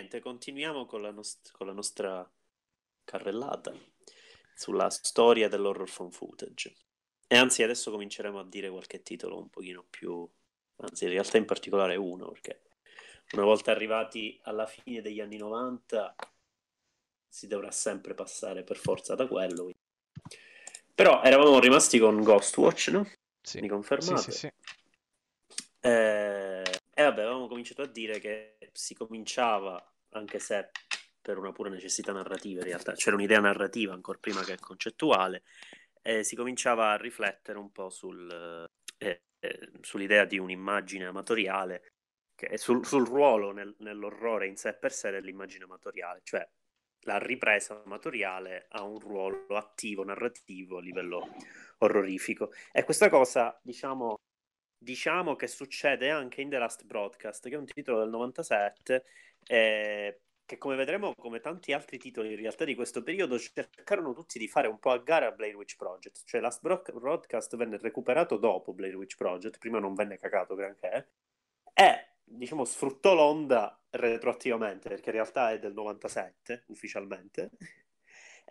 niente, continuiamo con la, nost- con la nostra carrellata sulla storia dell'horror phone footage. E anzi, adesso cominceremo a dire qualche titolo un pochino più... Anzi, in realtà in particolare uno, perché una volta arrivati alla fine degli anni 90 si dovrà sempre passare per forza da quello. Quindi. Però eravamo rimasti con Ghostwatch, no? Sì. Mi confermate? Sì, sì, sì. Eh, e vabbè, avevamo cominciato a dire che si cominciava anche se per una pura necessità narrativa in realtà, c'era un'idea narrativa ancora prima che concettuale, e si cominciava a riflettere un po' sul, eh, eh, sull'idea di un'immagine amatoriale e sul, sul, ruolo nel, nell'orrore in sé per sé dell'immagine amatoriale, cioè la ripresa amatoriale ha un ruolo attivo, narrativo a livello orrorifico. E questa cosa, diciamo, diciamo che succede anche in The Last Broadcast, che è un titolo del 97 eh, che come vedremo, come tanti altri titoli in realtà di questo periodo, cercarono tutti di fare un po' a gara a Blair Witch Project, cioè Last Broadcast venne recuperato dopo Blair Witch Project, prima non venne cacato granché, e diciamo sfruttò l'onda retroattivamente, perché in realtà è del 97 ufficialmente,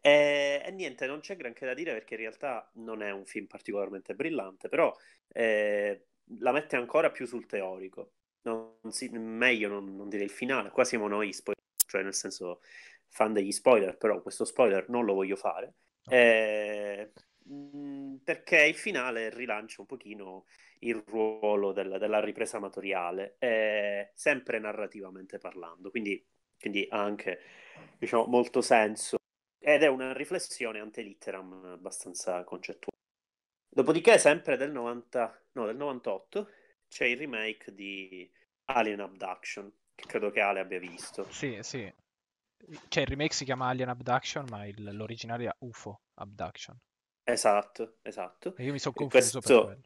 e, e, niente, non c'è granché da dire perché in realtà non è un film particolarmente brillante, però eh, la mette ancora più sul teorico non si, meglio non, non, dire il finale, qua siamo noi spoiler, cioè nel senso fan degli spoiler, però questo spoiler non lo voglio fare, okay. eh, mm, perché il finale rilancia un pochino il ruolo del, della ripresa amatoriale, eh, sempre narrativamente parlando, quindi, quindi ha anche diciamo, molto senso ed è una riflessione ante litteram abbastanza concettuale. Dopodiché, sempre del, 90, no, del 98, c'è il remake di Alien Abduction, che credo che Ale abbia visto. Sì, sì. Cioè il remake si chiama Alien Abduction, ma il, l'originale è UFO Abduction. Esatto, esatto. E io mi sono confuso questo...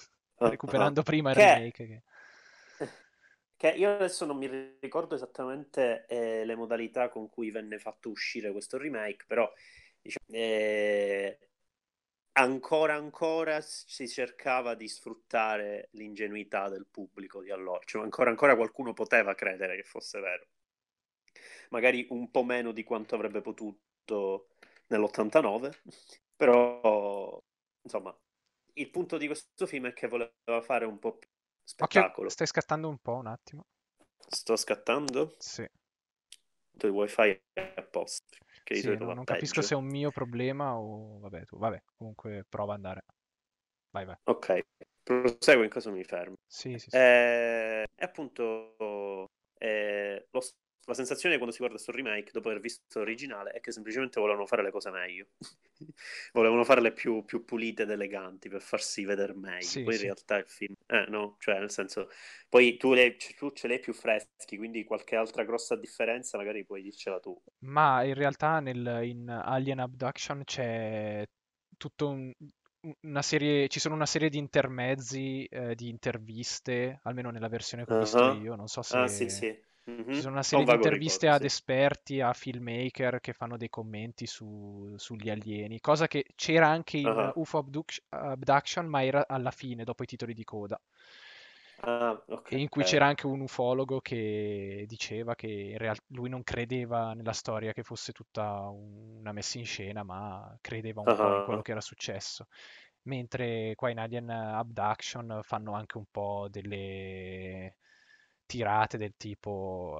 Recuperando ah, prima il che... remake. Che... Che io adesso non mi ricordo esattamente eh, le modalità con cui venne fatto uscire questo remake, però diciamo, eh, ancora ancora si cercava di sfruttare l'ingenuità del pubblico di allora, cioè ancora ancora qualcuno poteva credere che fosse vero. Magari un po' meno di quanto avrebbe potuto nell'89, però insomma, il punto di questo film è che voleva fare un po' più spettacolo. Occhio, stai scattando un po' un attimo. Sto scattando? Sì. Il wifi è a posto. Che sì, non, non capisco se è un mio problema o vabbè, tu, vabbè, comunque prova ad andare. Vai, vai. Ok, proseguo in caso mi fermo. Sì, sì, sì. Eh, è appunto eh, lo, la sensazione quando si guarda questo remake dopo aver visto l'originale è che semplicemente volevano fare le cose meglio. volevano farle più, più, pulite ed eleganti per farsi vedere meglio. Sì, poi sì. in realtà il film, eh, no, cioè nel senso, poi tu, le, tu ce l'hai più freschi, quindi qualche altra grossa differenza magari puoi dircela tu. Ma in realtà nel, in Alien Abduction c'è tutto un, una serie, ci sono una serie di intermezzi eh, di interviste, almeno nella versione che ho visto uh-huh. io, non so ah, se... Ah, sì, sì. Mm-hmm. Ci sono una serie di interviste ricordo, ad sì. esperti, a filmmaker che fanno dei commenti su, sugli alieni, cosa che c'era anche in uh-huh. UFO Abduction, ma era alla fine, dopo i titoli di coda. Ah, okay, in cui c'era anche un ufologo che diceva che real- lui non credeva nella storia che fosse tutta un- una messa in scena, ma credeva un uh-huh. po' in quello che era successo. Mentre qua in Alien Abduction fanno anche un po' delle tirate del tipo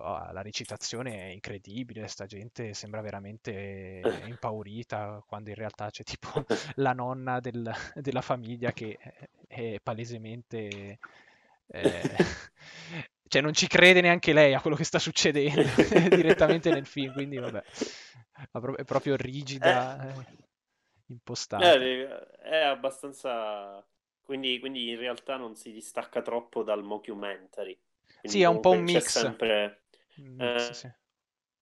oh, la recitazione è incredibile, sta gente sembra veramente impaurita quando in realtà c'è tipo la nonna del, della famiglia che eh, è palesemente... Eh, cioè non ci crede neanche lei a quello che sta succedendo direttamente nel film, quindi vabbè, è proprio rigida, eh, eh, eh impostata. È abbastanza... Quindi, quindi in realtà non si distacca troppo dal mockumentary sì, è un po' un mix. Sempre, mix eh, sì.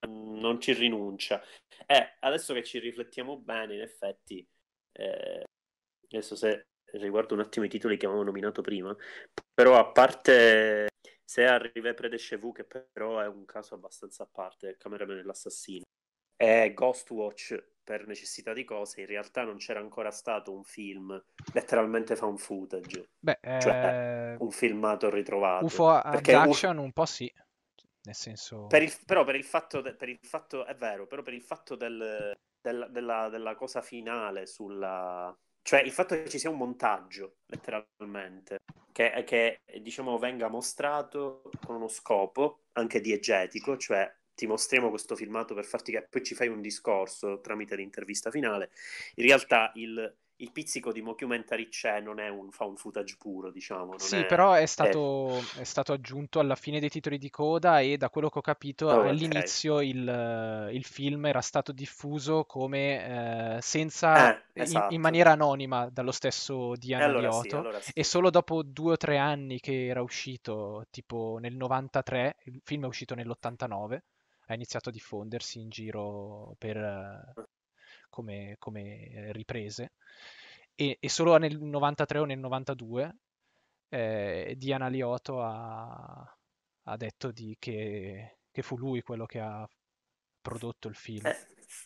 Non ci rinuncia. Eh, adesso che ci riflettiamo bene, in effetti, eh, adesso se riguardo un attimo i titoli che avevo nominato prima, però a parte se arriva Predescevu, che però è un caso abbastanza a parte, il cameraman dell'assassino, e Ghostwatch per necessità di cose, in realtà non c'era ancora stato un film, letteralmente fan footage, Beh, cioè eh... un filmato ritrovato. UFO ad action U... un po' sì, nel senso... Per il, però per il, fatto, de... per il fatto, è vero, però per il fatto del, del, della, della cosa finale sulla, cioè il fatto che ci sia un montaggio, letteralmente, che, che, diciamo venga mostrato con uno scopo anche diegetico, cioè ti mostriamo questo filmato per farti capire, poi ci fai un discorso tramite l'intervista finale. In realtà il, il pizzico di mockumentary c'è, non è un found footage puro, diciamo. sì, è, però è stato, è... è stato, aggiunto alla fine dei titoli di coda e da quello che ho capito oh, all'inizio okay. il, il, film era stato diffuso come eh, senza, eh, esatto. in, in, esatto. maniera anonima dallo stesso Diana e allora Lioto, sì, allora sì. e solo dopo due o tre anni che era uscito, tipo nel 93, il film è uscito nell'89, ha iniziato a diffondersi in giro per, eh, come, come, eh, riprese. E, e, solo nel 93 o nel 92 eh, Diana Liotto ha, ha detto di, che, che, fu lui quello che ha prodotto il film. Eh,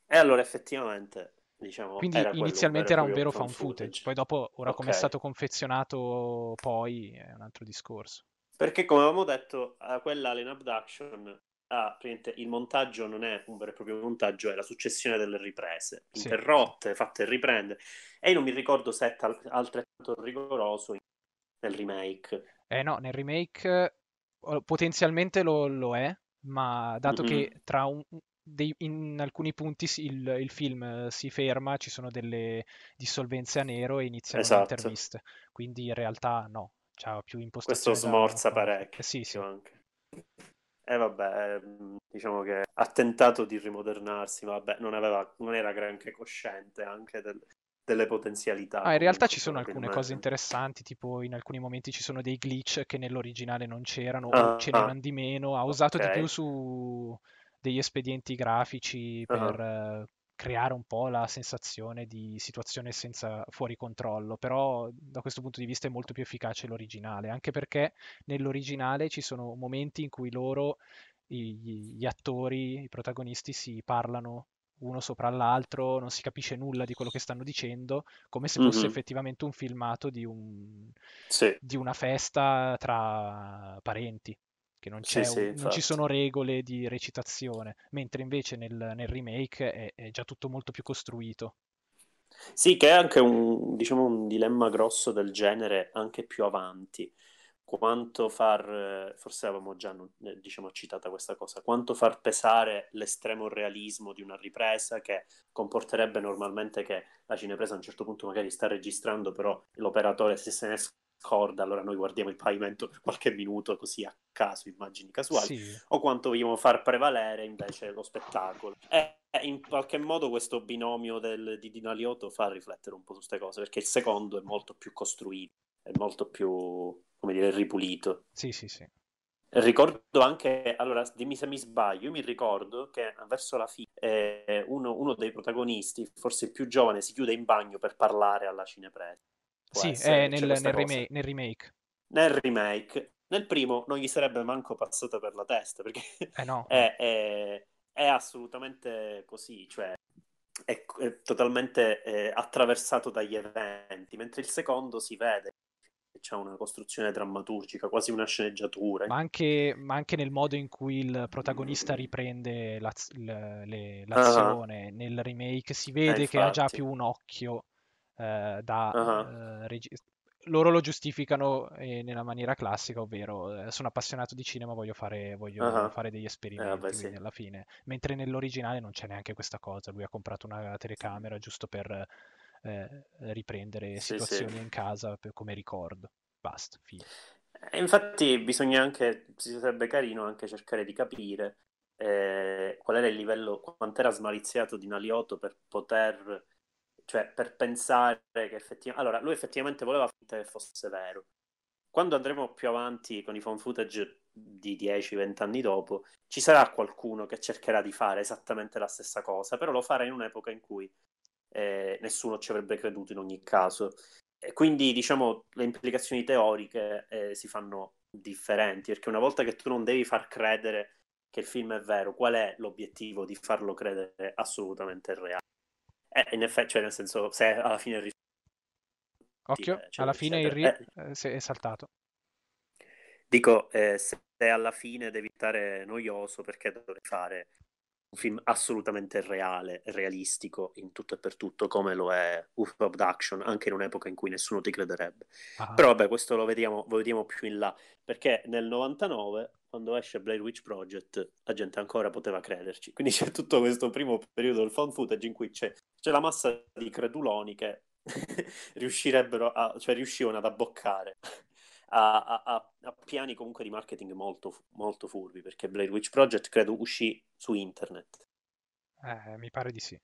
e allora effettivamente Diciamo, Quindi era inizialmente era un vero fan footage, footage. poi dopo, ora okay. come è stato confezionato poi, è un altro discorso. Perché come avevamo detto, quella Alien Abduction ah, il montaggio non è un vero e proprio montaggio, è la successione delle riprese, sì. interrotte, fatte riprendere. E io non mi ricordo se è tal- altrettanto rigoroso in- nel remake. Eh no, nel remake potenzialmente lo, lo è, ma dato mm-hmm. che tra un, dei, in alcuni punti il, il, film eh, si ferma, ci sono delle dissolvenze a nero e iniziano esatto. le interviste. Quindi in realtà no, c'ha più impostazione. Questo smorza da... parecchio. Eh, sì, sì. Anche. E eh, vabbè, ehm, diciamo che ha tentato di rimodernarsi, ma vabbè, non, aveva, non era neanche cosciente anche del, delle potenzialità. Ah, in realtà ci sono alcune cose interessanti, tipo in alcuni momenti ci sono dei glitch che nell'originale non c'erano, ah, o ce n'erano ah, di meno, ha usato di più su degli espedienti grafici ah. per... Uh-huh creare un po' la sensazione di situazione senza, fuori controllo, però da questo punto di vista è molto più efficace l'originale, anche perché nell'originale ci sono momenti in cui loro, gli, gli attori, i protagonisti si parlano uno sopra l'altro, non si capisce nulla di quello che stanno dicendo, come se fosse mm-hmm. effettivamente un filmato di, un, sì. di una festa tra parenti che non, sì, sì, un, non, ci sono regole di recitazione, mentre invece nel, nel remake è, è, già tutto molto più costruito. Sì, che è anche un, diciamo, un dilemma grosso del genere anche più avanti. Quanto far, forse avevamo già eh, diciamo, citata questa cosa, quanto far pesare l'estremo realismo di una ripresa che comporterebbe normalmente che la cinepresa a un certo punto magari sta registrando, però l'operatore se se ne esce corda, allora noi guardiamo il pavimento per qualche minuto così a caso, immagini casuali, sì. o quanto vogliamo far prevalere invece lo spettacolo. E in qualche modo questo binomio del, di Dino Alioto fa riflettere un po' su queste cose, perché il secondo è molto più costruito, è molto più, come dire, ripulito. Sì, sì, sì. Ricordo anche, allora dimmi se mi sbaglio, io mi ricordo che verso la fine eh, uno, uno, dei protagonisti, forse il più giovane, si chiude in bagno per parlare alla cinepresa sì, eh, è nel, nel, remake, nel, remake, nel remake. Nel primo non gli sarebbe manco passata per la testa, perché eh no. è, è, è, assolutamente così, cioè è, è totalmente eh, attraversato dagli eventi, mentre il secondo si vede che c'è una costruzione drammaturgica, quasi una sceneggiatura. Ma anche, ma anche, nel modo in cui il protagonista mm. riprende l'az- le, ah. l'azione uh-huh. nel remake, si vede eh, che ha già più un occhio eh, da uh-huh. eh, regista. Loro lo giustificano eh, nella maniera classica, ovvero eh, sono appassionato di cinema, voglio fare, voglio uh-huh. fare degli esperimenti eh, vabbè, sì. alla fine. Mentre nell'originale non c'è neanche questa cosa, lui ha comprato una telecamera giusto per eh, riprendere sì, situazioni sì. in casa per, come ricordo. Basta, fine. Infatti bisogna anche, sarebbe carino anche cercare di capire eh, qual era il livello, quanto era smaliziato di Nalioto per poter cioè per pensare che effettivamente... Allora, lui effettivamente voleva che fosse vero. Quando andremo più avanti con i fan footage di 10-20 anni dopo, ci sarà qualcuno che cercherà di fare esattamente la stessa cosa, però lo farà in un'epoca in cui eh, nessuno ci avrebbe creduto in ogni caso. E quindi, diciamo, le implicazioni teoriche eh, si fanno differenti, perché una volta che tu non devi far credere che il film è vero, qual è l'obiettivo di farlo credere assolutamente reale? Eh, in effetti, cioè, nel senso, se alla fine il Occhio, eh, cioè, alla fine il ri... eh, eh è saltato. Dico, eh, se alla fine devi stare noioso, perché dovrei fare un film assolutamente reale, realistico in tutto e per tutto, come lo è Urban Abduction, anche in un'epoca in cui nessuno ti crederebbe. Ah. Però vabbè, questo lo vediamo, lo vediamo più in là, perché nel 99, quando esce Blair Witch Project, la gente ancora poteva crederci. Quindi c'è tutto questo primo periodo del fan footage in cui c'è c'è cioè, la massa di creduloni che riuscirebbero a, cioè riuscivano ad abboccare a, a, a, piani comunque di marketing molto, molto furbi, perché Blade Witch Project credo uscì su internet. Eh, mi pare di sì.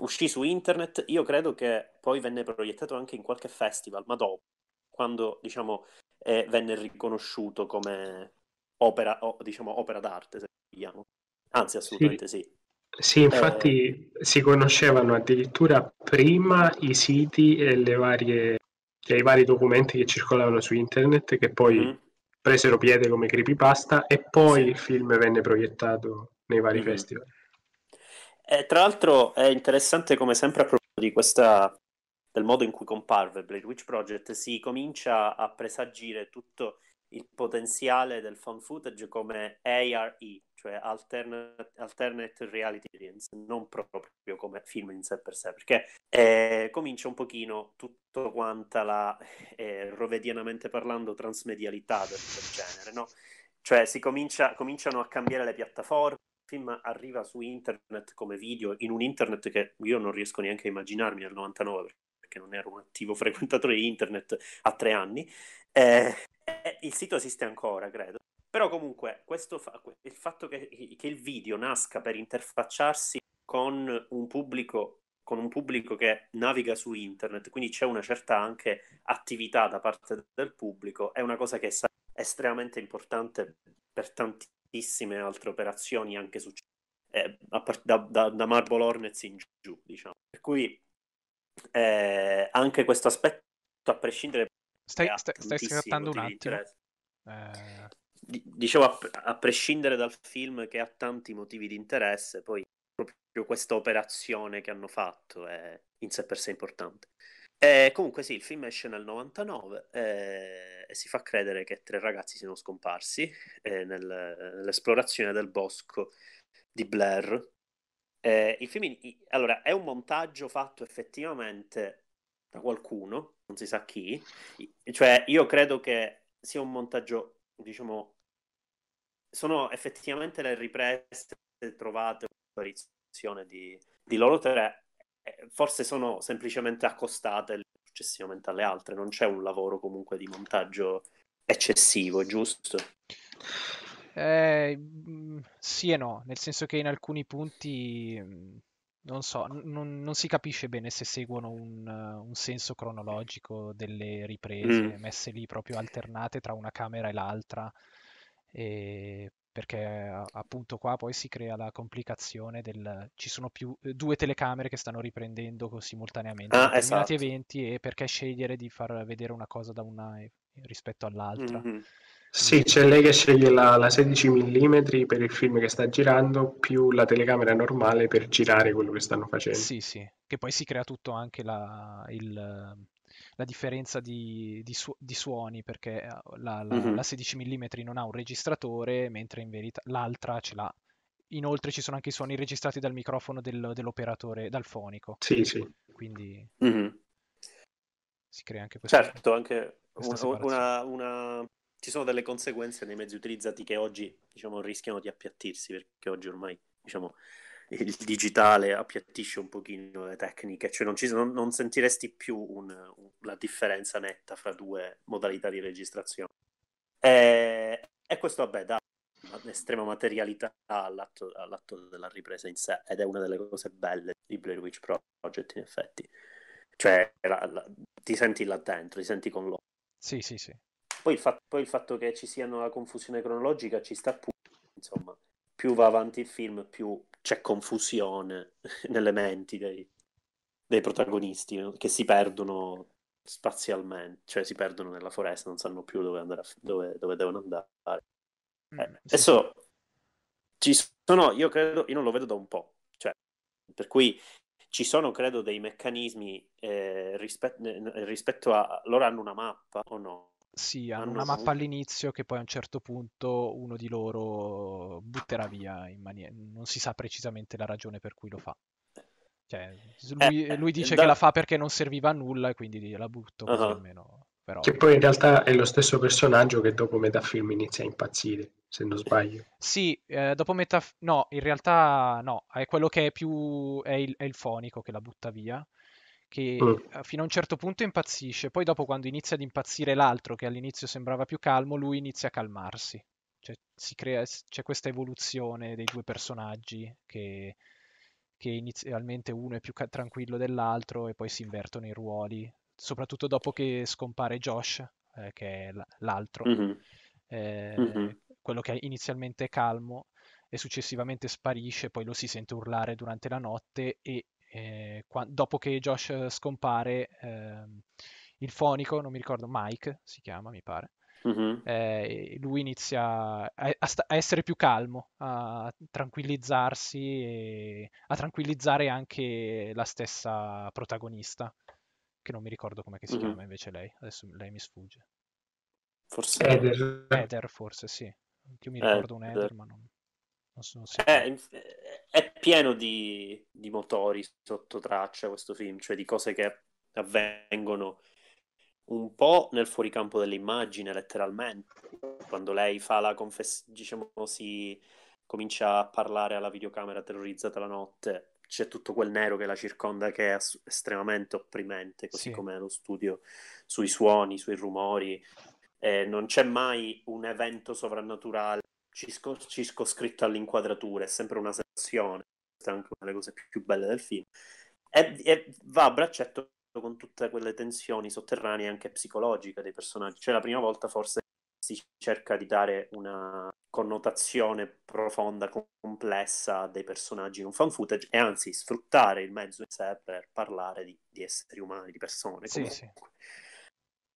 Uscì su internet, io credo che poi venne proiettato anche in qualche festival, ma dopo, quando diciamo eh, venne riconosciuto come opera, o, diciamo, opera d'arte, se vogliamo. Anzi, assolutamente sì. sì. Sì, eh. infatti eh... si conoscevano addirittura prima i siti e le varie, cioè, i vari documenti che circolavano su internet che poi mm. presero piede come creepypasta e poi sì. il film venne proiettato nei vari mm. festival. Eh, tra l'altro è interessante come sempre a proposito di questa del modo in cui comparve Blade Witch Project si comincia a presagire tutto il potenziale del fan footage come ARE, cioè alternate, alternate reality experience, non proprio come film in sé per sé, perché eh, comincia un pochino tutto quanto la, eh, rovedianamente parlando, transmedialità del, del genere, no? Cioè si comincia, cominciano a cambiare le piattaforme, il film arriva su internet come video, in un internet che io non riesco neanche a immaginarmi nel 99, perché non ero un attivo frequentatore di internet a tre anni. Eh, eh, il sito esiste ancora, credo. Però comunque fa- il fatto che, che, il video nasca per interfacciarsi con un, pubblico, con un pubblico che naviga su internet, quindi c'è una certa anche attività da parte del pubblico, è una cosa che sarà estremamente importante per tantissime altre operazioni anche successive, eh, da, da, da Marble Hornets in giù, diciamo. Per cui eh, anche questo aspetto, a prescindere... Stai, stai, stai scattando un attimo. Eh... Dicevo, a, a, prescindere dal film che ha tanti motivi di interesse, poi proprio questa operazione che hanno fatto è in sé per sé importante. E eh, comunque sì, il film esce nel 99 eh, e si fa credere che tre ragazzi siano scomparsi eh, nel, nell'esplorazione del bosco di Blair eh, il film, allora, è un montaggio fatto effettivamente da qualcuno, non si sa chi, cioè io credo che sia un montaggio, diciamo, sono effettivamente le riprese trovate apparizione di, di loro tre, eh, forse sono semplicemente accostate successivamente alle altre, non c'è un lavoro comunque di montaggio eccessivo, giusto? Eh, mm, sì e no, nel senso che in alcuni punti mm, non so, non, non si capisce bene se seguono un, un senso cronologico delle riprese mm. messe lì proprio alternate tra una camera e l'altra, e perché appunto qua poi si crea la complicazione del ci sono più eh, due telecamere che stanno riprendendo simultaneamente ah, determinati esatto. eventi e perché scegliere di far vedere una cosa da una rispetto all'altra. Mm-hmm. Sì, c'è lei che sceglie la, la 16 mm per il film che sta girando, più la telecamera normale per girare quello che stanno facendo. Sì, sì, che poi si crea tutto anche la, il, la differenza di, di, su, di, suoni, perché eh, la, la, mm-hmm. la 16 mm non ha un registratore, mentre in verità l'altra ce l'ha. Inoltre ci sono anche i suoni registrati dal microfono del, dell'operatore, dal fonico. Sì, sì. Quindi mm-hmm. si crea anche questo. Certo, anche un, una, una ci sono delle conseguenze nei mezzi utilizzati che oggi diciamo, rischiano di appiattirsi, perché oggi ormai diciamo, il digitale appiattisce un pochino le tecniche, cioè non, ci, non, non sentiresti più un, un, la differenza netta fra due modalità di registrazione. E, eh, e questo, vabbè, dà un'estrema materialità all'atto, all'atto, della ripresa in sé, ed è una delle cose belle di Blair Witch Project, in effetti. Cioè, la, la, ti senti là dentro, ti senti con loro. Sì, sì, sì. Poi il, fatto, poi il fatto che ci siano la confusione cronologica ci sta pure, insomma, più va avanti il film, più c'è confusione nelle menti dei, dei protagonisti che si perdono spazialmente, cioè si perdono nella foresta, non sanno più dove, andare a, dove, dove devono andare. Mm, eh, mm, sì. Adesso ci sono, io credo, io non lo vedo da un po', cioè, per cui ci sono, credo, dei meccanismi eh, rispet- rispetto a loro hanno una mappa o no? Sì, hanno una mappa all'inizio che poi a un certo punto uno di loro butterà via in maniera... non si sa precisamente la ragione per cui lo fa. Cioè, eh, lui, eh, lui, dice da... che la fa perché non serviva a nulla e quindi la butto uh-huh. almeno. Però... Che poi in realtà è lo stesso personaggio che dopo metà film inizia a impazzire, se non sbaglio. Sì, eh, dopo metà... No, in realtà no, è quello che è più... è il, è il fonico che la butta via che mm. eh, fino a un certo punto impazzisce, poi dopo quando inizia ad impazzire l'altro che all'inizio sembrava più calmo, lui inizia a calmarsi. Cioè, crea, c'è questa evoluzione dei due personaggi che, che inizialmente uno è più ca- tranquillo dell'altro e poi si invertono i ruoli, soprattutto dopo che scompare Josh, eh, che è l- l'altro, mm-hmm. Eh, mm-hmm. quello che inizialmente è calmo e successivamente sparisce, poi lo si sente urlare durante la notte e eh, qua, dopo che Josh eh, scompare, ehm, il fonico, non mi ricordo, Mike si chiama, mi pare. Uh-huh. Eh, lui inizia a, a, a, essere più calmo, a tranquillizzarsi e a tranquillizzare anche la stessa protagonista, che non mi ricordo come si uh-huh. chiama invece lei, adesso lei mi sfugge. Forse Eder. Eder forse sì, io mi ricordo Eder. un Eder, ma non, non sono sicuro. Eh, eh pieno di, di motori sotto traccia questo film, cioè di cose che avvengono un po' nel fuoricampo dell'immagine, letteralmente, quando lei fa la confessione, diciamo, si comincia a parlare alla videocamera terrorizzata la notte, c'è tutto quel nero che la circonda che è ass- estremamente opprimente, così sì. come lo studio sui suoni, sui rumori, eh, non c'è mai un evento sovrannaturale circoscritto all'inquadratura, è sempre una sensazione è anche una delle cose più belle del film, e, e va a braccetto con tutte quelle tensioni sotterranee anche psicologiche dei personaggi. Cioè, la prima volta forse si cerca di dare una connotazione profonda, complessa dei personaggi in un fan footage e anzi sfruttare il mezzo in sé per parlare di, di esseri umani, di persone. Sì, sì.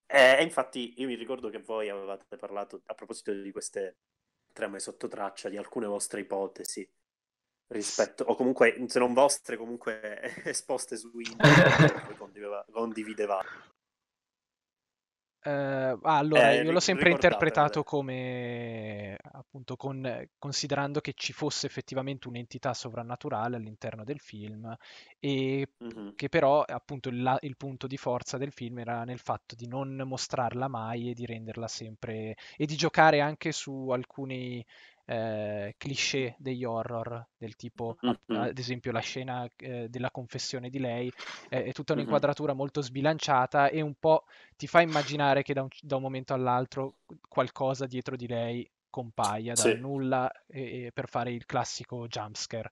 E, infatti io mi ricordo che voi avevate parlato a proposito di queste trame sotto traccia, di alcune vostre ipotesi rispetto, o comunque se non vostre, comunque esposte su internet che condivideva, condividevate. Uh, ah, allora, eh, io l'ho sempre interpretato eh. come appunto con, considerando che ci fosse effettivamente un'entità sovrannaturale all'interno del film e uh-huh. che però appunto il, il, punto di forza del film era nel fatto di non mostrarla mai e di renderla sempre e di giocare anche su alcuni eh, cliché degli horror, del tipo mm-hmm. ad esempio la scena eh, della confessione di lei, eh, è tutta mm-hmm. un'inquadratura mm-hmm. molto sbilanciata e un po' ti fa immaginare che da un, da un momento all'altro qualcosa dietro di lei compaia dal sì. nulla e, e per fare il classico jumpscare.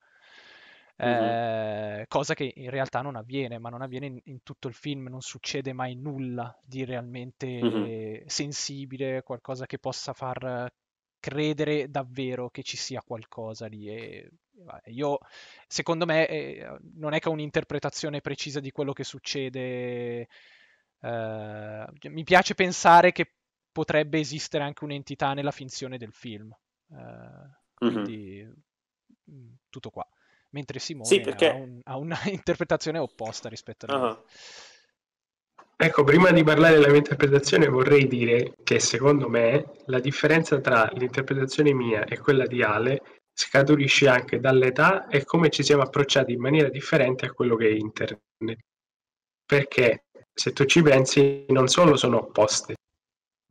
Mm-hmm. Eh, cosa che in realtà non avviene, ma non avviene in, in tutto il film, non succede mai nulla di realmente mm-hmm. sensibile, qualcosa che possa far credere davvero che ci sia qualcosa lì. E, vabbè, io, secondo me, eh, non è che ho un'interpretazione precisa di quello che succede. Eh, cioè, mi piace pensare che potrebbe esistere anche un'entità nella finzione del film. Eh, mm-hmm. Quindi, mm, tutto qua. Mentre Simone sì, perché... ha, un, ha, una interpretazione opposta rispetto a... Uh-huh. Ecco, prima di parlare della mia interpretazione vorrei dire che secondo me la differenza tra l'interpretazione mia e quella di Ale scaturisce anche dall'età e come ci siamo approcciati in maniera differente a quello che è internet. Perché se tu ci pensi non solo sono opposte,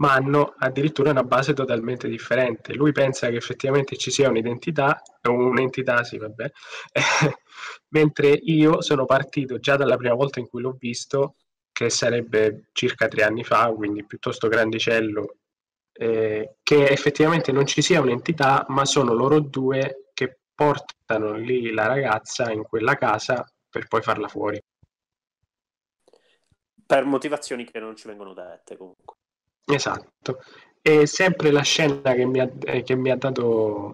ma hanno addirittura una base totalmente differente. Lui pensa che effettivamente ci sia un'identità, un'entità sì, vabbè, mentre io sono partito già dalla prima volta in cui l'ho visto che sarebbe circa tre anni fa, quindi piuttosto grandicello, eh, che effettivamente non ci sia un'entità, ma sono loro due che portano lì la ragazza in quella casa per poi farla fuori. Per motivazioni che non ci vengono dette comunque. Esatto. E sempre la scena che mi ha, eh, che mi ha dato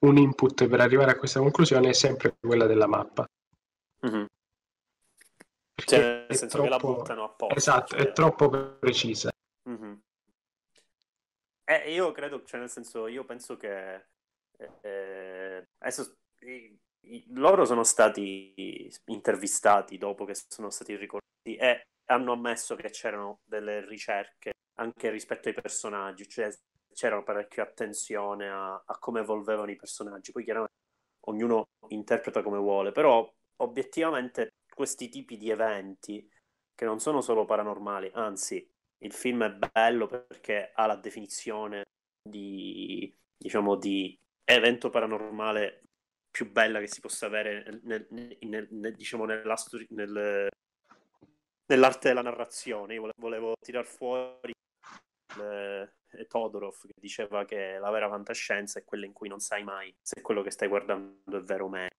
un input per arrivare a questa conclusione è sempre quella della mappa. Mm-hmm. Cioè, nel senso troppo... che la buttano apposta. Esatto, cioè... è troppo precisa. Mm-hmm. Eh, io credo, cioè nel senso, io penso che eh, eh, adesso i, i, loro sono stati intervistati dopo che sono stati ricordati e hanno ammesso che c'erano delle ricerche anche rispetto ai personaggi, cioè c'era parecchia attenzione a, a come evolvevano i personaggi, poi chiaramente ognuno interpreta come vuole, però obiettivamente questi tipi di eventi che non sono solo paranormali, anzi il film è bello perché ha la definizione di, diciamo, di evento paranormale più bella che si possa avere nel, nel, nel, diciamo nella, nell'arte della narrazione. Io volevo, volevo tirar fuori eh, Todorov che diceva che la vera fantascienza è quella in cui non sai mai se quello che stai guardando è vero o meno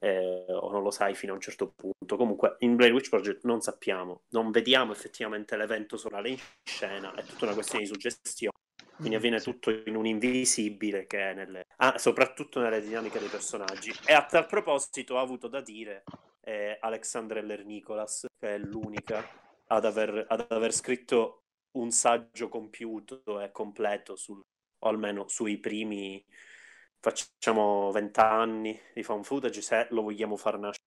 eh, o non lo sai fino a un certo punto. Comunque in Blade Witch Project non sappiamo, non vediamo effettivamente l'evento solare in scena, è tutta una questione di suggestione. Quindi avviene mm, tutto in un invisibile che è nelle... ah, soprattutto nelle dinamiche dei personaggi. E a tal proposito ha avuto da dire eh, Alexandra Nicolas, che è l'unica ad aver, ad aver scritto un saggio compiuto e completo sul, o almeno sui primi facciamo 20 anni di fan footage se lo vogliamo far nascere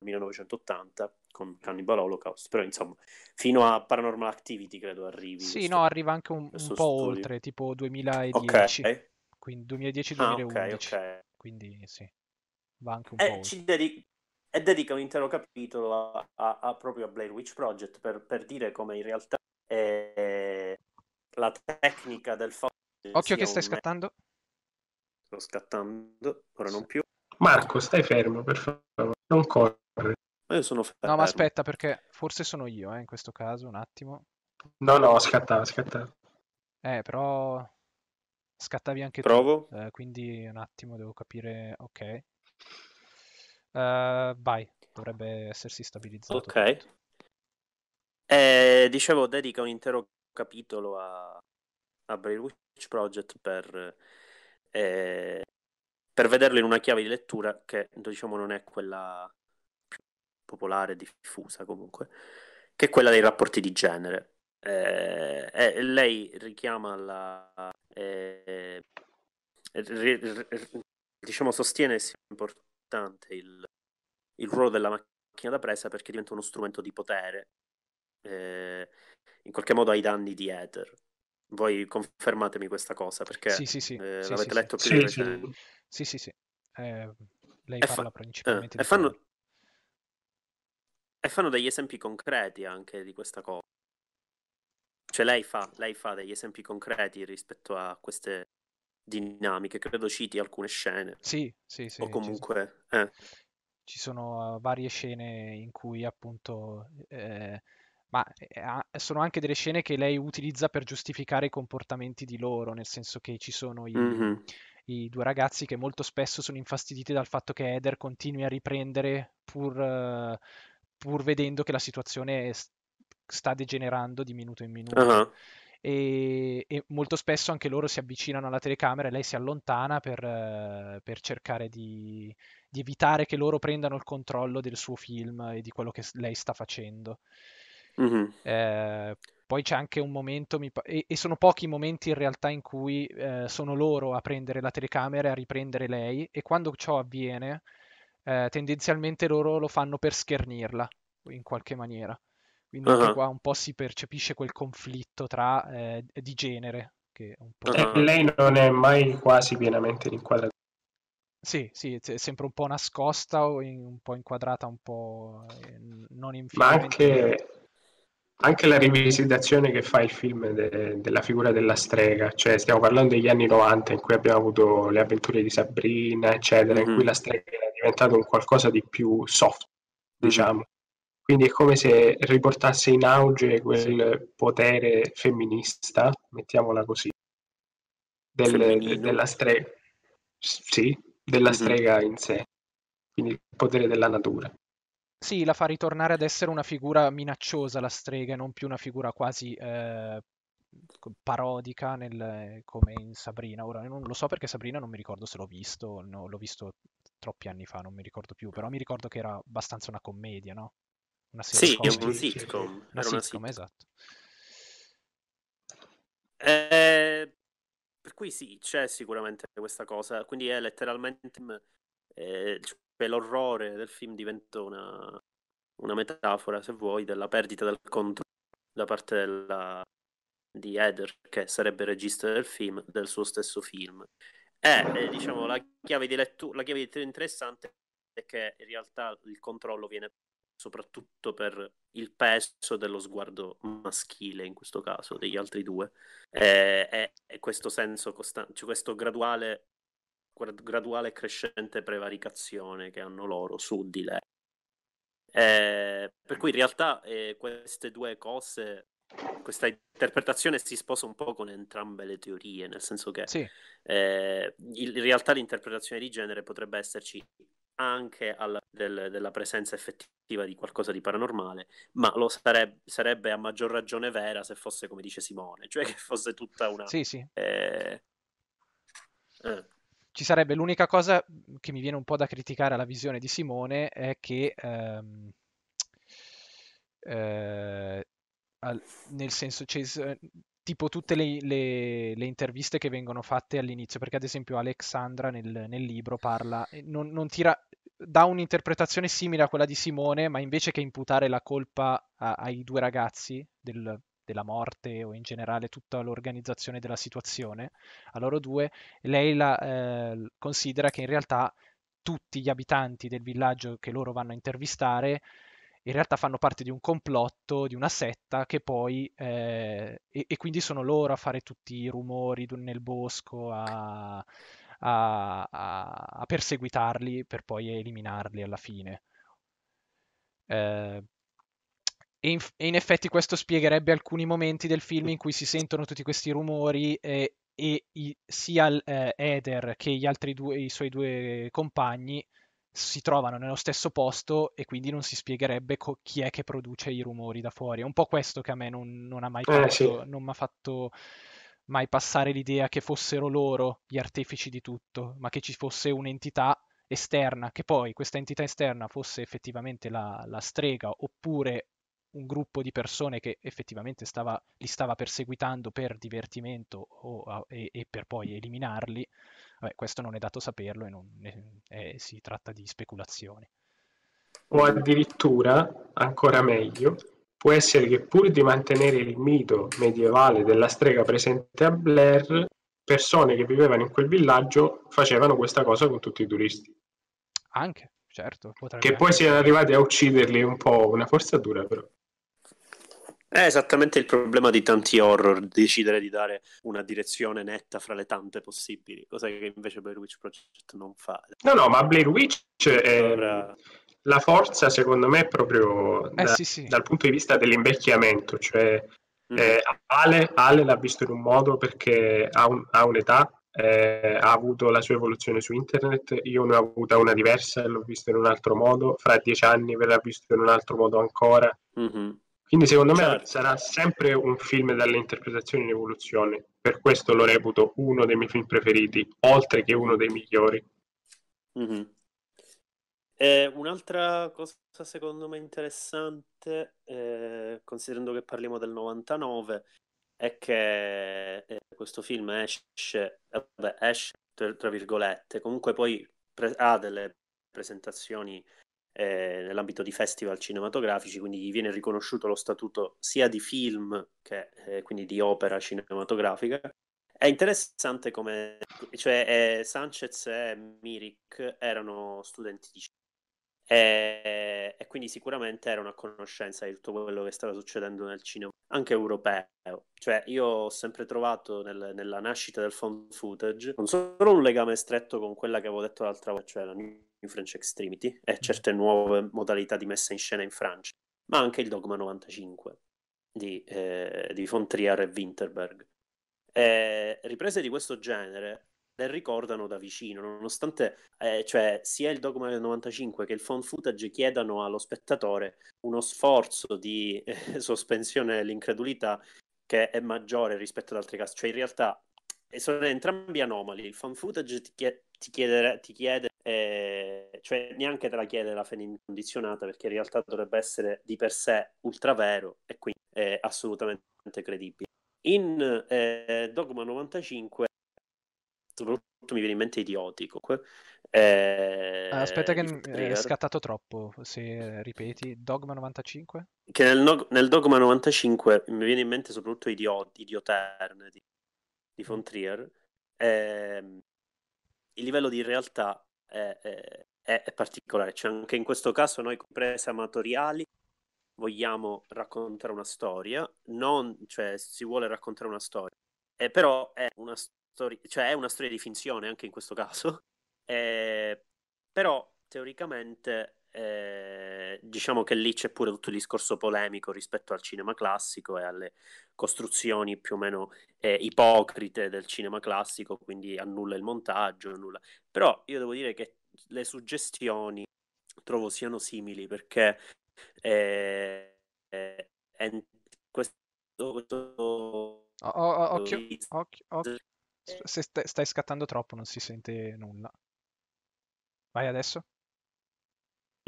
nel 1980 con Cannibal Holocaust, però insomma fino a Paranormal Activity credo arrivi. Sì, questo, no, arriva anche un, un po' studio. oltre, tipo 2010. Ok. Quindi 2010-2011. Ah, okay, okay. Quindi sì, va anche un e eh, po' dedico, e dedica un intero capitolo a, a, a proprio a Blair Witch Project per, per dire come in realtà è, eh, la tecnica del fan footage. Occhio che stai scattando. Sto scattando, ora non più. Marco, stai fermo, per favore. Non correre. Ma io sono fermo. No, ma aspetta, perché forse sono io, eh, in questo caso, un attimo. No, no, scattava, scattava. Eh, però scattavi anche Provo. tu. Eh, quindi un attimo, devo capire. Ok. Uh, vai, dovrebbe essersi stabilizzato. Ok. Eh, dicevo, dedica un intero capitolo a, a Brainwatch Project per eh, per vederlo in una chiave di lettura che diciamo non è quella più popolare, diffusa comunque, che è quella dei rapporti di genere. Eh, eh lei richiama la... Eh, ri, ri, ri, diciamo sostiene sia importante il, il ruolo della macchina da presa perché diventa uno strumento di potere eh, in qualche modo ai danni di Ether voi confermatemi questa cosa perché sì, sì, sì. Eh, sì l'avete sì, letto più sì, di recente. Sì, sì, sì. Eh, lei e parla fa... Eh, principalmente eh, di... E fanno... e fanno degli esempi concreti anche di questa cosa. Cioè lei fa, lei fa degli esempi concreti rispetto a queste dinamiche, credo citi alcune scene. Sì, sì, sì. O comunque... Eh. Ci sono, eh. ci sono varie scene in cui appunto... Eh ma eh, sono anche delle scene che lei utilizza per giustificare i comportamenti di loro, nel senso che ci sono i, mm-hmm. i due ragazzi che molto spesso sono infastiditi dal fatto che Eder continui a riprendere pur, pur vedendo che la situazione sta degenerando di minuto in minuto. Uh-huh. E, e, molto spesso anche loro si avvicinano alla telecamera e lei si allontana per, per cercare di, di evitare che loro prendano il controllo del suo film e di quello che lei sta facendo. Mm-hmm. Eh, poi c'è anche un momento, mi... e, e, sono pochi i momenti in realtà in cui eh, sono loro a prendere la telecamera e a riprendere lei, e quando ciò avviene, eh, tendenzialmente loro lo fanno per schernirla in qualche maniera. Quindi uh-huh. anche qua un po' si percepisce quel conflitto tra, eh, di genere. Che un po'... Eh, lei non è mai quasi pienamente inquadrata. Sì, sì, è sempre un po' nascosta o in, un po' inquadrata, un po' eh, non infinita. Ma anche anche la rivisitazione che fa il film de- della figura della strega, cioè stiamo parlando degli anni 90 in cui abbiamo avuto le avventure di Sabrina, eccetera, mm-hmm. in cui mhm. la strega era diventata un qualcosa di più soft, mhm. diciamo. Quindi è come se riportasse in auge quel potere femminista, mettiamola così, del, della strega. Sì, della mm-hmm. strega in sé, quindi il potere della natura. Sì, la fa ritornare ad essere una figura minacciosa la strega, e non più una figura quasi eh, parodica nel- come in Sabrina. Ora non lo so perché Sabrina non mi ricordo se l'ho visto, no, l'ho visto troppi anni fa, non mi ricordo più, però mi ricordo che era abbastanza una commedia, no? Una Sì, è sitcom. un Sì, sì, sitcom. Una Era una sitcom, sitcom. esatto. Eh, per cui sì, c'è sicuramente questa cosa, quindi è letteralmente mm, eh, cioè l'orrore del film diventa una, una metafora, se vuoi, della perdita del controllo da parte della, di Eder, che sarebbe il regista del film, del suo stesso film. E eh, diciamo, la chiave di lettura, la chiave di lettura interessante è che in realtà il controllo viene soprattutto per il peso dello sguardo maschile, in questo caso, degli altri due. E, eh, e, e questo senso costante, cioè questo graduale graduale e crescente prevaricazione che hanno loro su di lei. Eh, per cui in realtà eh, queste due cose, questa interpretazione si sposa un po' con entrambe le teorie, nel senso che sì. eh, in realtà l'interpretazione di genere potrebbe esserci anche alla, del, della presenza effettiva di qualcosa di paranormale, ma lo sareb- sarebbe a maggior ragione vera se fosse come dice Simone, cioè che fosse tutta una... Sì, sì. Eh, eh ci sarebbe l'unica cosa mhmm, che mi viene un po' da criticare alla visione di Simone è che ehm, eh, al, nel senso cioè, ehm, tipo tutte le, le, le, interviste che vengono fatte all'inizio, perché ad esempio Alexandra nel, nel libro parla, non, non tira, dà un'interpretazione simile a quella di Simone, ma invece che imputare la colpa a, ai due ragazzi del della morte o in generale tutta l'organizzazione della situazione, a loro due, lei la, eh, considera che in realtà tutti gli abitanti del villaggio che loro vanno a intervistare in realtà fanno parte di un complotto, di una setta che poi... Eh, e, e, quindi sono loro a fare tutti i rumori nel bosco, a, a, a perseguitarli per poi eliminarli alla fine. Eh, e in, e in, effetti questo spiegherebbe alcuni momenti del film in cui si sentono tutti questi rumori eh, e i, sia eh, Eder che gli altri due, i suoi due compagni si trovano nello stesso posto e quindi non si spiegherebbe co- chi è che produce i rumori da fuori. È un po' questo che a me non, non ha mai eh, fatto, sì. non mi fatto mai passare l'idea che fossero loro gli artefici di tutto, ma che ci fosse un'entità esterna, che poi questa entità esterna fosse effettivamente la, la strega oppure un gruppo di persone che effettivamente stava, li stava perseguitando per divertimento o, e, e, per poi eliminarli, Vabbè, questo non è dato saperlo e non, è, eh, eh, si tratta di speculazioni. O addirittura, ancora meglio, può essere che pur di mantenere il mito medievale della strega presente a Blair, persone che vivevano in quel villaggio facevano questa cosa con tutti i turisti. Anche, certo. Che poi siano arrivati a ucciderli un po', una forzatura però. È esattamente il problema di tanti horror, decidere di dare una direzione netta fra le tante possibili, cosa che invece Blair Witch Project non fa. No, no, ma Blair Witch è... Ora... La forza, secondo me, è proprio eh, da, eh, sì, sì. dal punto di vista dell'invecchiamento, cioè mm. eh, Ale, Ale, l'ha visto in un modo perché ha, un, ha un'età, eh, ha avuto la sua evoluzione su internet, io ne ho avuta una diversa, e l'ho visto in un altro modo, fra dieci anni verrà visto in un altro modo ancora. Mm-hmm quindi secondo me certo. sarà sempre un film dalle interpretazioni in evoluzione, per questo lo reputo uno dei miei film preferiti, oltre che uno dei migliori. Mm-hmm. Eh, un'altra cosa secondo me interessante, eh, considerando che parliamo del 99, è che eh, questo film esce, eh, vabbè, esce tra, virgolette, comunque poi pre- ha delle presentazioni eh, nell'ambito di festival cinematografici, quindi gli viene riconosciuto lo statuto sia di film che eh, quindi di opera cinematografica. È interessante come cioè, eh, Sanchez e Mirik erano studenti di e, e quindi sicuramente erano a conoscenza di tutto quello che stava succedendo nel cinema, anche europeo. Cioè, io ho sempre trovato nel, nella nascita del found footage non solo un legame stretto con quella che avevo detto l'altra volta, cioè la New in French Extremity e mm. certe nuove modalità di messa in scena in Francia, ma anche il Dogma 95 di, eh, di Fontrier e Winterberg. E riprese di questo genere le ricordano da vicino, nonostante eh, cioè, sia il Dogma 95 che il phone footage chiedano allo spettatore uno sforzo di eh, sospensione dell'incredulità che è maggiore rispetto ad altri casi. Cioè, in realtà eh, sono entrambi anomali. Il phone footage ti, chied- ti, chiedere- ti chiede eh, cioè neanche te la chiede la fede incondizionata perché in realtà dovrebbe essere di per sé ultra vero e quindi è assolutamente credibile. In eh, Dogma 95, soprattutto mi viene in mente idiotico. Eh, Aspetta, che trigger, eh, è scattato troppo. Se ripeti, Dogma 95? Che nel, nel Dogma 95 mi viene in mente soprattutto idiot- Idioterne di, di Fontrier. Ehm, il livello di realtà è, è, è particolare. Cioè, anche in questo caso noi comprese amatoriali vogliamo raccontare una storia, non, cioè si vuole raccontare una storia, eh, però è una, storia, cioè, è una storia di finzione anche in questo caso, eh, però teoricamente eh, diciamo che lì c'è pure tutto il discorso polemico rispetto al cinema classico e alle costruzioni più o meno eh, ipocrite del cinema classico, quindi annulla il montaggio, annulla... però io devo dire che le suggestioni trovo siano simili perché eh, eh questo, questo... O, o, occhio, occhio, occhio. Eh, Se stai, stai scattando troppo non si sente nulla. Vai adesso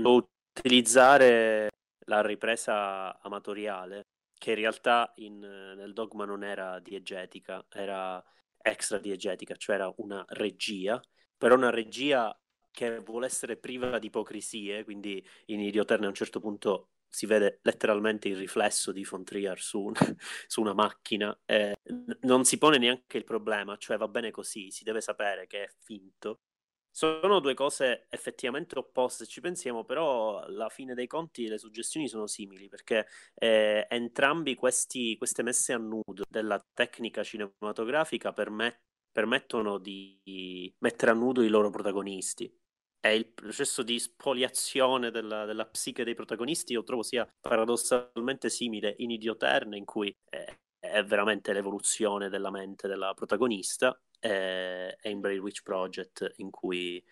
lo utilizzare la ripresa amatoriale, che in realtà in, nel dogma non era diegetica, era extra diegetica, cioè era una regia, però una regia che vuole essere priva di ipocrisie, quindi in Idioterne a un certo punto si vede letteralmente il riflesso di Fontrier su, un, su una macchina, eh, non si pone neanche il problema, cioè va bene così, si deve sapere che è finto, sono due cose effettivamente opposte, ci pensiamo, però alla fine dei conti le suggestioni sono simili perché eh, entrambi questi, queste messe a nudo della tecnica cinematografica permet- permettono di mettere a nudo i loro protagonisti. E il processo di spoliazione della, della psiche dei protagonisti io trovo sia paradossalmente simile in Idioterne, in cui eh, è veramente l'evoluzione della mente della protagonista, eh, è in Braille Witch Project in cui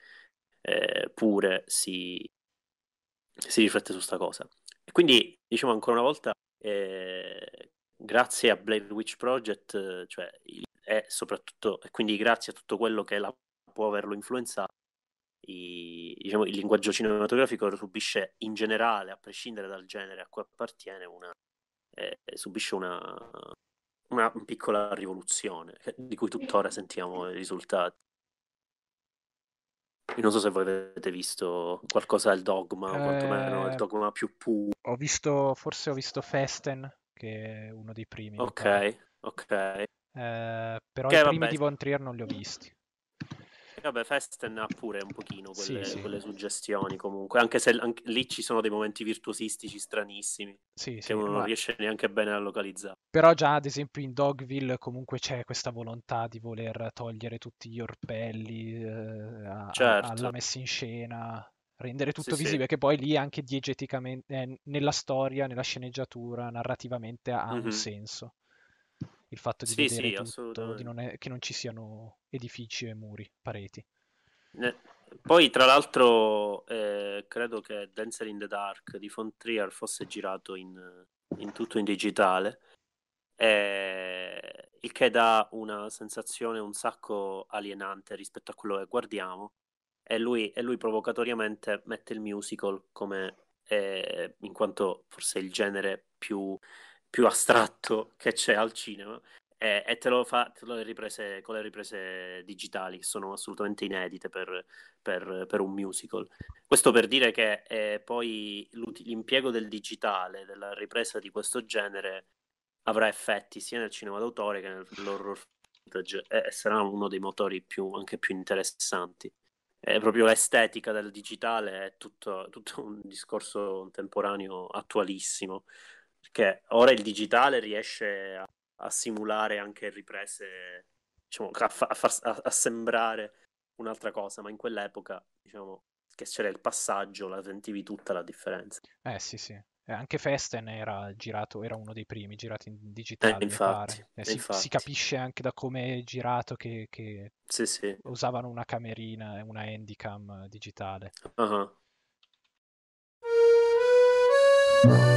eh, pure si, si, riflette su questa cosa. E quindi, diciamo ancora una volta, eh, grazie a Blade Witch Project, cioè, e soprattutto, e quindi grazie a tutto quello che la, può averlo influenzato, i, diciamo, il linguaggio cinematografico subisce in generale, a prescindere dal genere a cui appartiene, una, eh, subisce una, una piccola rivoluzione eh, di cui tuttora sentiamo i risultati. Io non so se voi avete visto qualcosa del dogma, o quantomeno il eh, dogma più puro. Ho visto, forse ho visto Festen, che è uno dei primi. Ok, ok. Eh, però okay, i primi vabbè. di Von Trier non li ho visti. Vabbè, Festen ha pure un pochino quelle, sì, sì. quelle suggestioni comunque, anche se anche, lì ci sono dei momenti virtuosistici stranissimi sì, che uno ma... non riesce neanche bene a localizzare. Però già ad esempio in Dogville comunque c'è questa volontà di voler togliere tutti gli orpelli eh, a, certo. alla messa in scena, rendere tutto visibile, che poi lì anche diegeticamente, eh, nella storia, nella sceneggiatura, narrativamente ha mm-hmm. un senso il fatto di sì, vedere sì, tutto, di non è, che non ci siano edifici e muri, pareti. Eh, poi, tra l'altro, eh, credo che Dancer in the Dark di Von Trier fosse girato in, in tutto in digitale, eh, il che dà una sensazione un sacco alienante rispetto a quello che guardiamo. E lui, e lui provocatoriamente mette il musical come eh, in quanto forse il genere più più astratto che c'è al cinema e, e te lo fa te lo riprese, con le riprese digitali che sono assolutamente inedite per, per, per un musical. Questo per dire che eh, poi l'impiego del digitale, della ripresa di questo genere, avrà effetti sia nel cinema d'autore che nell'horror footage e sarà uno dei motori più, anche più interessanti. È proprio l'estetica del digitale è tutto, tutto un discorso contemporaneo attualissimo perché ora il digitale riesce a, a simulare anche riprese, diciamo, a, fa, a, far, a, sembrare un'altra cosa, ma in quell'epoca, diciamo, che c'era il passaggio, la sentivi tutta la differenza. Eh sì, sì. Eh, anche Festen era girato, era uno dei primi girati in eh, digitale, eh, infatti, eh, si, si, capisce anche da come è girato che, che sì, sì. usavano una camerina, una handicam digitale. Uh-huh.